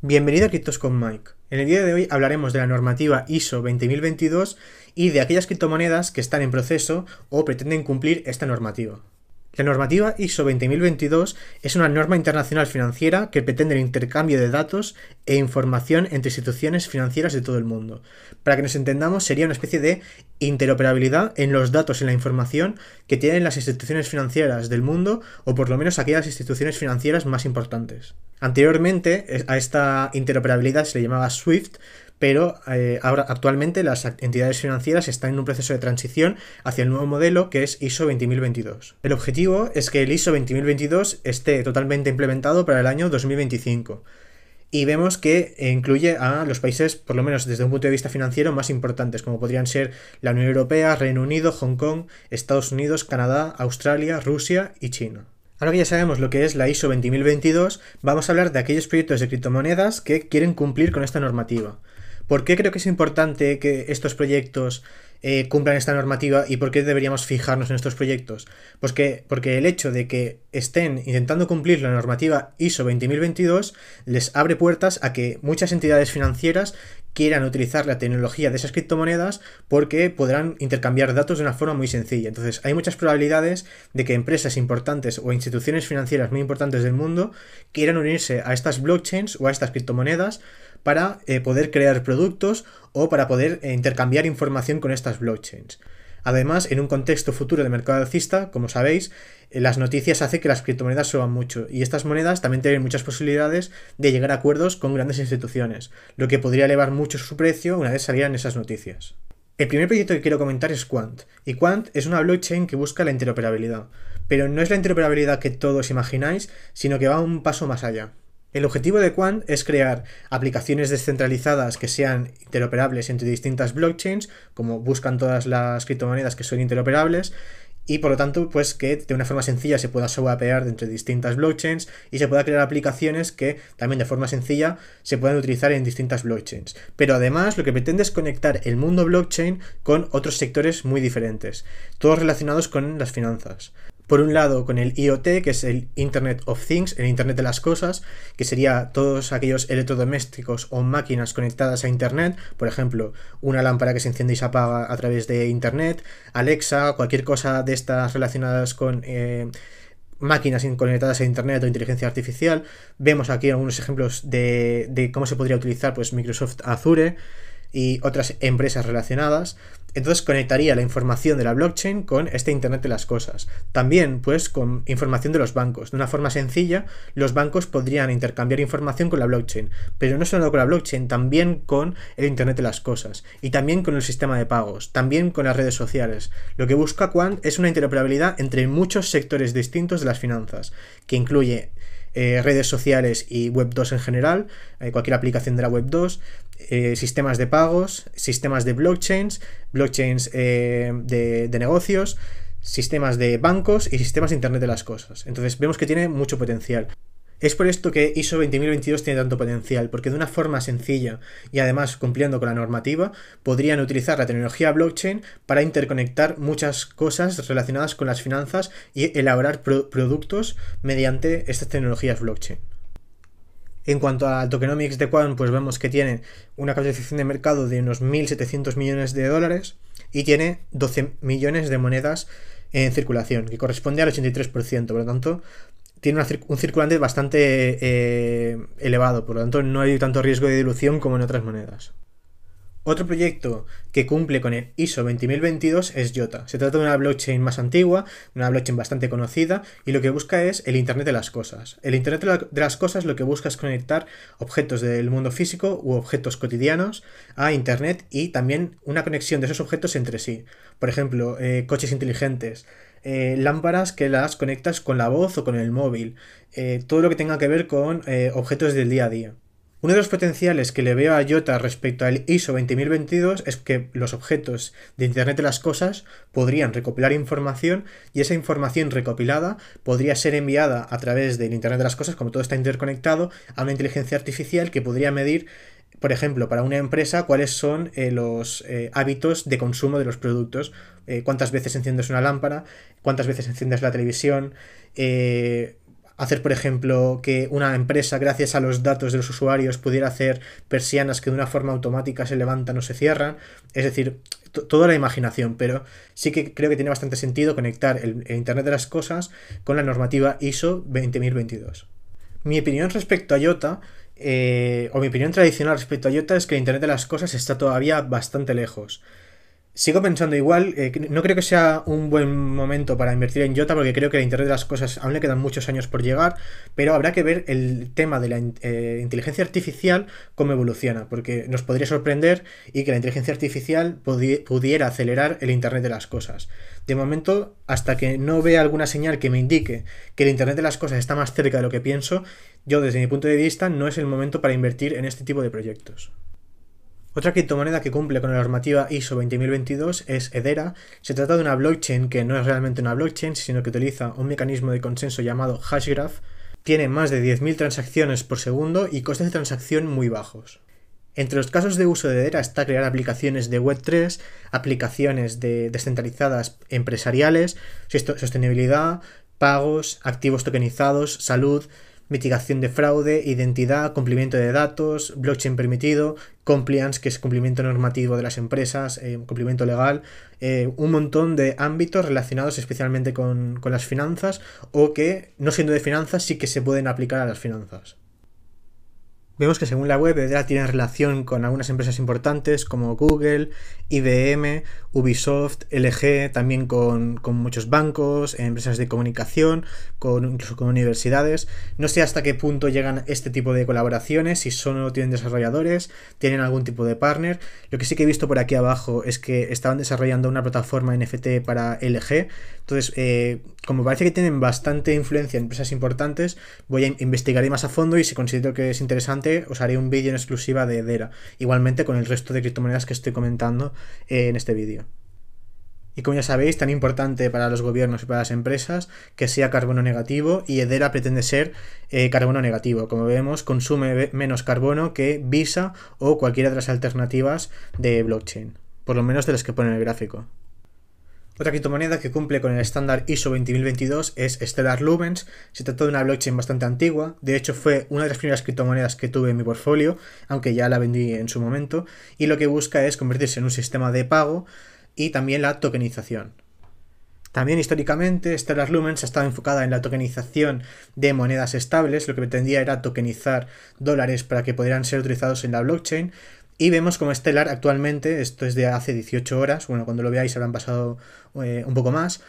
Bienvenido a Criptos con Mike. En el día de hoy hablaremos de la normativa ISO 20022 y de aquellas criptomonedas que están en proceso o pretenden cumplir esta normativa. La normativa ISO 20022 es una norma internacional financiera que pretende el intercambio de datos e información entre instituciones financieras de todo el mundo. Para que nos entendamos, sería una especie de interoperabilidad en los datos y la información que tienen las instituciones financieras del mundo o por lo menos aquellas instituciones financieras más importantes. Anteriormente a esta interoperabilidad se le llamaba SWIFT, pero eh, ahora, actualmente las entidades financieras están en un proceso de transición hacia el nuevo modelo que es ISO 2022. El objetivo es que el ISO 2022 esté totalmente implementado para el año 2025 y vemos que eh, incluye a los países, por lo menos desde un punto de vista financiero, más importantes, como podrían ser la Unión Europea, Reino Unido, Hong Kong, Estados Unidos, Canadá, Australia, Rusia y China. Ahora que ya sabemos lo que es la ISO 2022, vamos a hablar de aquellos proyectos de criptomonedas que quieren cumplir con esta normativa. ¿Por qué creo que es importante que estos proyectos eh, cumplan esta normativa y por qué deberíamos fijarnos en estos proyectos? Pues que, porque el hecho de que estén intentando cumplir la normativa ISO 20022 les abre puertas a que muchas entidades financieras quieran utilizar la tecnología de esas criptomonedas porque podrán intercambiar datos de una forma muy sencilla. Entonces, hay muchas probabilidades de que empresas importantes o instituciones financieras muy importantes del mundo quieran unirse a estas blockchains o a estas criptomonedas para eh, poder crear productos o para poder eh, intercambiar información con estas blockchains. Además, en un contexto futuro de mercado alcista, como sabéis, eh, las noticias hacen que las criptomonedas suban mucho y estas monedas también tienen muchas posibilidades de llegar a acuerdos con grandes instituciones, lo que podría elevar mucho su precio una vez salieran esas noticias. El primer proyecto que quiero comentar es Quant, y Quant es una blockchain que busca la interoperabilidad, pero no es la interoperabilidad que todos imagináis, sino que va un paso más allá. El objetivo de Quant es crear aplicaciones descentralizadas que sean interoperables entre distintas blockchains, como buscan todas las criptomonedas que son interoperables, y por lo tanto, pues que de una forma sencilla se pueda swapear entre distintas blockchains y se pueda crear aplicaciones que también de forma sencilla se puedan utilizar en distintas blockchains. Pero además lo que pretende es conectar el mundo blockchain con otros sectores muy diferentes, todos relacionados con las finanzas por un lado con el IoT, que es el Internet of Things, el Internet de las Cosas, que sería todos aquellos electrodomésticos o máquinas conectadas a Internet, por ejemplo, una lámpara que se enciende y se apaga a través de Internet, Alexa, cualquier cosa de estas relacionadas con... Eh, máquinas conectadas a Internet o inteligencia artificial. Vemos aquí algunos ejemplos de, de cómo se podría utilizar pues, Microsoft Azure, y otras empresas relacionadas. Entonces conectaría la información de la blockchain con este Internet de las Cosas. También, pues, con información de los bancos. De una forma sencilla, los bancos podrían intercambiar información con la blockchain, pero no solo con la blockchain, también con el Internet de las Cosas, y también con el sistema de pagos, también con las redes sociales. Lo que busca Quant es una interoperabilidad entre muchos sectores distintos de las finanzas, que incluye eh, redes sociales y Web 2 en general, eh, cualquier aplicación de la Web 2, eh, sistemas de pagos, sistemas de blockchains, blockchains de, de negocios, sistemas de bancos y sistemas de Internet de las Cosas. Entonces vemos que tiene mucho potencial. Es por esto que ISO 20022 tiene tanto potencial, porque de una forma sencilla y además cumpliendo con la normativa, podrían utilizar la tecnología blockchain para interconectar muchas cosas relacionadas con las finanzas y elaborar productos mediante estas tecnologías blockchain. En cuanto a tokenomics de Quan, pues vemos que tiene una capitalización de mercado de unos 1.700 millones de dólares y tiene 12 millones de monedas en circulación, que corresponde al 83%. Por lo tanto, tiene un circulante bastante eh, elevado, por lo tanto no hay tanto riesgo de dilución como en otras monedas. Otro proyecto que cumple con el ISO 20022 es Jota. Se trata de una blockchain más antigua, una blockchain bastante conocida, y lo que busca es el Internet de las Cosas. El Internet de las Cosas lo que busca es conectar objetos del mundo físico u objetos cotidianos a Internet y también una conexión de esos objetos entre sí. Por ejemplo, eh, coches inteligentes, eh, lámparas que las conectas con la voz o con el móvil, eh, todo lo que tenga que ver con eh, objetos del día a día. Uno de los potenciales que le veo a IOTA respecto al ISO 20022 es que los objetos de Internet de las Cosas podrían recopilar información y esa información recopilada podría ser enviada a través del Internet de las Cosas, como todo está interconectado, a una inteligencia artificial que podría medir por ejemplo, para una empresa, cuáles son eh, los eh, hábitos de consumo de los productos. Eh, cuántas veces enciendes una lámpara, cuántas veces enciendes la televisión. hacer, por ejemplo, que una empresa, gracias a los datos de los usuarios, pudiera hacer persianas que de una forma automática se levantan o se cierran. Es decir, toda la imaginación, pero sí que creo que tiene bastante sentido conectar el, Internet de las Cosas con la normativa ISO 20022. Mi opinión respecto a IOTA eh, o mi opinión tradicional respecto a IOTA es que el Internet de las Cosas está todavía bastante lejos. Sigo pensando igual, eh, no creo que sea un buen momento para invertir en IOTA porque creo que el Internet de las Cosas aún le quedan muchos años por llegar, pero habrá que ver el tema de la eh, inteligencia artificial cómo evoluciona, porque nos podría sorprender y que la inteligencia artificial pudiera acelerar el Internet de las Cosas. De momento, hasta que no vea alguna señal que me indique que el Internet de las Cosas está más cerca de lo que pienso, yo desde mi punto de vista no es el momento para invertir en este tipo de proyectos. Otra criptomoneda que cumple con la normativa ISO 20022 es Edera. Se trata de una blockchain que no es realmente una blockchain, sino que utiliza un mecanismo de consenso llamado hashgraph. Tiene más de 10.000 transacciones por segundo y costes de transacción muy bajos. Entre los casos de uso de Edera está crear aplicaciones de Web3, aplicaciones descentralizadas empresariales, sostenibilidad, pagos, activos tokenizados, salud, mitigación de fraude, identidad, cumplimiento de datos, blockchain permitido, compliance, que es cumplimiento normativo de las empresas, eh, cumplimiento legal, eh, un montón de ámbitos relacionados especialmente con las finanzas o que, no siendo de finanzas, sí que se pueden aplicar a las finanzas. Vemos que según la web, ya tiene relación con algunas empresas importantes como Google, IBM, Ubisoft, LG, también con, muchos bancos, empresas de comunicación, con, incluso con universidades. No sé hasta qué punto llegan este tipo de colaboraciones, si solo tienen desarrolladores, tienen algún tipo de partner. Lo que sí que he visto por aquí abajo es que estaban desarrollando una plataforma NFT para LG. Entonces, eh, como parece que tienen bastante influencia en empresas importantes, voy a investigar más a fondo y si considero que es interesante os haré un vídeo en exclusiva de Edera, igualmente con el resto de criptomonedas que estoy comentando eh, en este vídeo. Y como ya sabéis, tan importante para los gobiernos y para las empresas que sea carbono negativo y Edera pretende ser eh, carbono negativo. Como vemos, consume menos carbono que Visa o cualquiera de las alternativas de blockchain, por lo menos de las que pone en el gráfico. Otra criptomoneda que cumple con el estándar ISO 20022 es Stellar Lumens. Se trata de una blockchain bastante antigua. De hecho, fue una de las primeras criptomonedas que tuve en mi portfolio, aunque ya la vendí en su momento. Y lo que busca es convertirse en un sistema de pago y también la tokenización. También históricamente, Stellar Lumens ha estado enfocada en la tokenización de monedas estables, lo que pretendía era tokenizar dólares para que pudieran ser utilizados en la blockchain, y vemos como Stellar actualmente, esto es de hace 18 horas, bueno, cuando lo veáis habrán pasado eh, un poco más,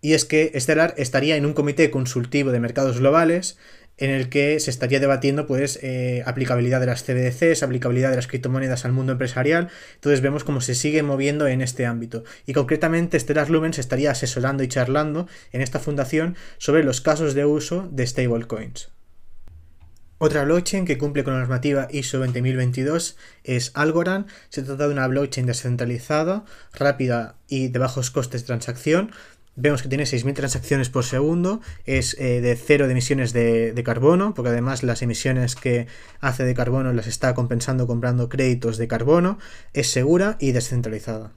y es que Stellar estaría en un comité consultivo de mercados globales en el que se estaría debatiendo pues eh, aplicabilidad de las CBDCs, aplicabilidad de las criptomonedas al mundo empresarial. Entonces vemos cómo se sigue moviendo en este ámbito. Y concretamente Stellar Lumen se estaría asesorando y charlando en esta fundación sobre los casos de uso de stablecoins. Otra blockchain que cumple con la normativa ISO 20022 es Algorand. Se trata de una blockchain descentralizada, rápida y de bajos costes de transacción. Vemos que tiene 6.000 transacciones por segundo, es eh, de cero de emisiones de, carbono, porque además las emisiones que hace de carbono las está compensando comprando créditos de carbono, es segura y descentralizada.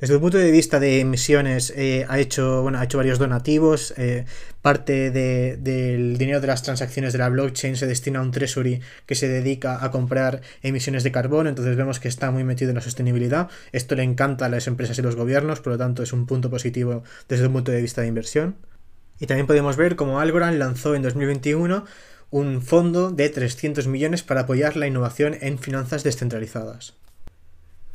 Desde el punto de vista de emisiones, eh, ha, hecho, ha hecho varios donativos. Eh, parte del dinero de las transacciones de la blockchain se destina a un treasury que se dedica a comprar emisiones de carbón, Entonces vemos que está muy metido en la sostenibilidad. Esto le encanta a las empresas y los gobiernos, por lo tanto es un punto positivo desde el punto de vista de inversión. Y también podemos ver cómo Algorand lanzó en 2021 un fondo de 300 millones para apoyar la innovación en finanzas descentralizadas.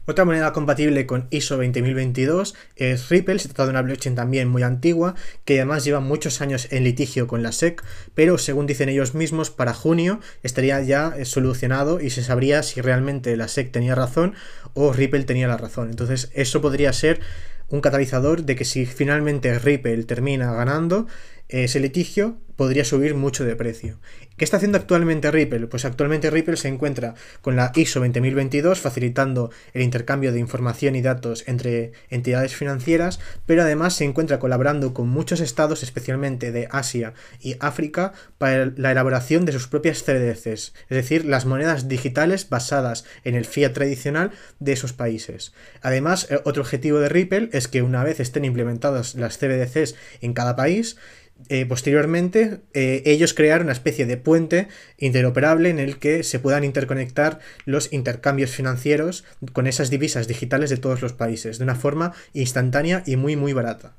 Otra moneda compatible con ISO 20022 es Ripple, se trata de una blockchain también muy antigua, que además lleva muchos años en litigio con la SEC, pero según dicen ellos mismos, para junio estaría ya eh, solucionado y se sabría si realmente la SEC tenía razón o Ripple tenía la razón. Entonces eso podría ser un catalizador de que si finalmente Ripple termina ganando eh, ese litigio, podría subir mucho de precio. ¿Qué está haciendo actualmente Ripple? Pues actualmente Ripple se encuentra con la ISO 20022 facilitando el intercambio de información y datos entre entidades financieras, pero además se encuentra colaborando con muchos estados, especialmente de Asia y África, para la elaboración de sus propias CDCs, es decir, las monedas digitales basadas en el fiat tradicional de esos países. Además, eh, otro objetivo de Ripple es que una vez estén implementadas las CDCs en cada país, eh, posteriormente eh, ellos crear una especie de puente interoperable en el que se puedan interconectar los intercambios financieros con esas divisas digitales de todos los países, de una forma instantánea y muy muy barata.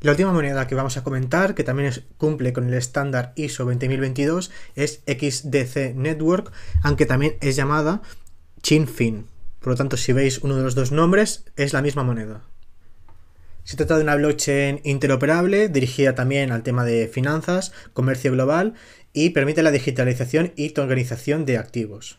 La última moneda que vamos a comentar, que también cumple con el estándar ISO 20022, es XDC Network, aunque también es llamada Chinfin. Por lo tanto, si veis uno de los dos nombres, es la misma moneda. Se trata de una blockchain interoperable, dirigida también al tema de finanzas, comercio global y permite la digitalización y tokenización de activos.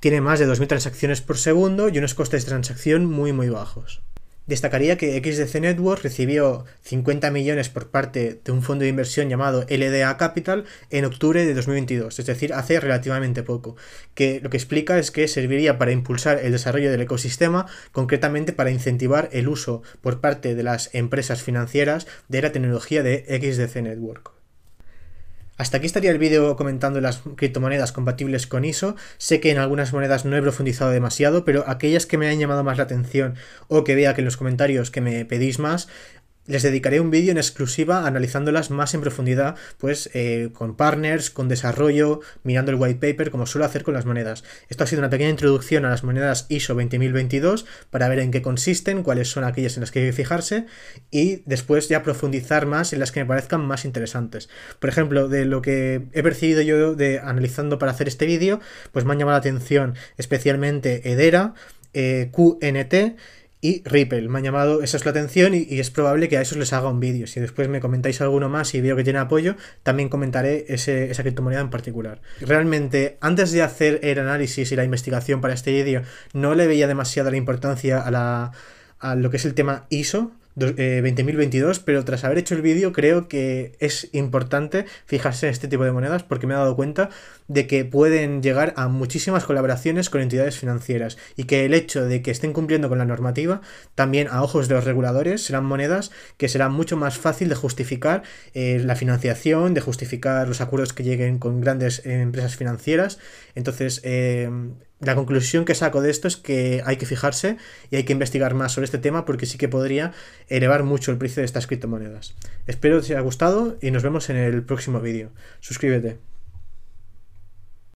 Tiene más de 2.000 transacciones por segundo y unos costes de transacción muy muy bajos. Destacaría que XDC Network recibió 50 millones por parte de un fondo de inversión llamado LDA Capital en octubre de 2022, es decir, hace relativamente poco, que lo que explica es que serviría para impulsar el desarrollo del ecosistema, concretamente para incentivar el uso por parte de las empresas financieras de la tecnología de XDC Network. Hasta aquí estaría el vídeo comentando las criptomonedas compatibles con ISO. Sé que en algunas monedas no he profundizado demasiado, pero aquellas que me han llamado más la atención o que vea que en los comentarios que me pedís más, les dedicaré un vídeo en exclusiva analizándolas más en profundidad, pues eh, con partners, con desarrollo, mirando el white paper, como suelo hacer con las monedas. Esto ha sido una pequeña introducción a las monedas ISO 20022 para ver en qué consisten, cuáles son aquellas en las que hay que fijarse y después ya profundizar más en las que me parezcan más interesantes. Por ejemplo, de lo que he percibido yo de analizando para hacer este vídeo, pues me han llamado la atención especialmente Edera, eh, QNT, y Ripple. Me ha llamado esa es la atención y, es probable que a esos les haga un vídeo. Si después me comentáis alguno más y veo que tiene apoyo, también comentaré ese, esa criptomoneda en particular. Realmente, antes de hacer el análisis y la investigación para este vídeo, no le veía demasiada la importancia a, la, a lo que es el tema ISO, 20.022, eh, pero tras haber hecho el vídeo creo que es importante fijarse en este tipo de monedas porque me he dado cuenta de que pueden llegar a muchísimas colaboraciones con entidades financieras y que el hecho de que estén cumpliendo con la normativa, también a ojos de los reguladores, serán monedas que serán mucho más fácil de justificar eh, la financiación, de justificar los acuerdos que lleguen con grandes eh, empresas financieras. Entonces, la conclusión que saco de esto es que hay que fijarse y hay que investigar más sobre este tema porque sí que podría elevar mucho el precio de estas criptomonedas. Espero que os haya gustado y nos vemos en el próximo vídeo. Suscríbete.